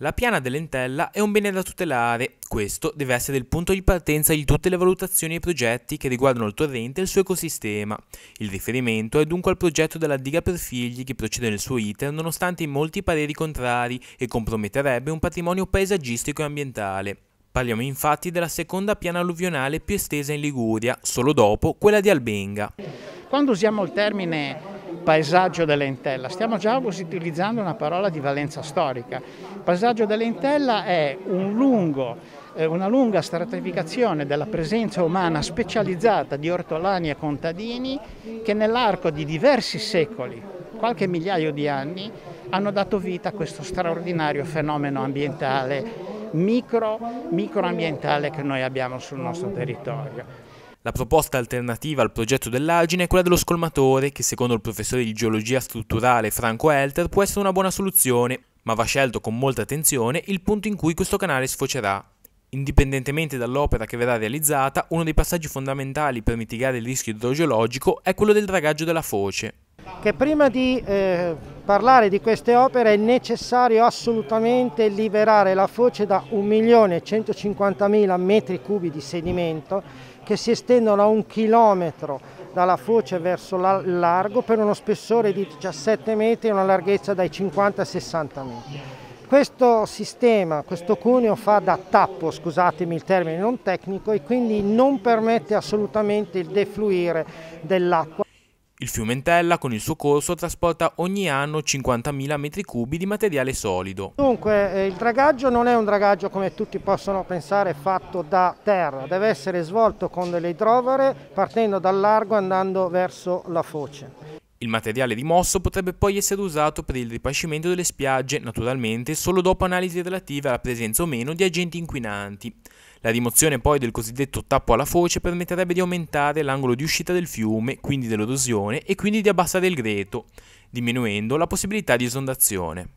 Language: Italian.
La piana dell'entella è un bene da tutelare, questo deve essere il punto di partenza di tutte le valutazioni e progetti che riguardano il torrente e il suo ecosistema. Il riferimento è dunque al progetto della diga per figli che procede nel suo iter nonostante i molti pareri contrari e comprometterebbe un patrimonio paesaggistico e ambientale. Parliamo infatti della seconda piana alluvionale più estesa in Liguria, solo dopo quella di Albenga. Quando usiamo il termine paesaggio dell'entella. Stiamo già utilizzando una parola di valenza storica. Il paesaggio dell'entella è un lungo, eh, una lunga stratificazione della presenza umana specializzata di ortolani e contadini che nell'arco di diversi secoli, qualche migliaio di anni, hanno dato vita a questo straordinario fenomeno ambientale, micro, microambientale che noi abbiamo sul nostro territorio. La proposta alternativa al progetto dell'argine è quella dello scolmatore, che secondo il professore di geologia strutturale Franco Elter può essere una buona soluzione, ma va scelto con molta attenzione il punto in cui questo canale sfocerà. Indipendentemente dall'opera che verrà realizzata, uno dei passaggi fondamentali per mitigare il rischio idrogeologico è quello del dragaggio della foce. Che prima di eh parlare di queste opere è necessario assolutamente liberare la foce da 1.150.000 metri cubi di sedimento che si estendono a un chilometro dalla foce verso il largo per uno spessore di 17 metri e una larghezza dai 50 ai 60 metri. Questo sistema, questo cuneo fa da tappo, scusatemi il termine non tecnico, e quindi non permette assolutamente il defluire dell'acqua. Il Fiumentella con il suo corso trasporta ogni anno 50.000 metri cubi di materiale solido. Dunque eh, il dragaggio non è un dragaggio come tutti possono pensare fatto da terra, deve essere svolto con delle idrovere partendo dal largo e andando verso la foce. Il materiale rimosso potrebbe poi essere usato per il ripascimento delle spiagge, naturalmente solo dopo analisi relative alla presenza o meno di agenti inquinanti. La rimozione poi del cosiddetto tappo alla foce permetterebbe di aumentare l'angolo di uscita del fiume, quindi dell'erosione, e quindi di abbassare il greto, diminuendo la possibilità di esondazione.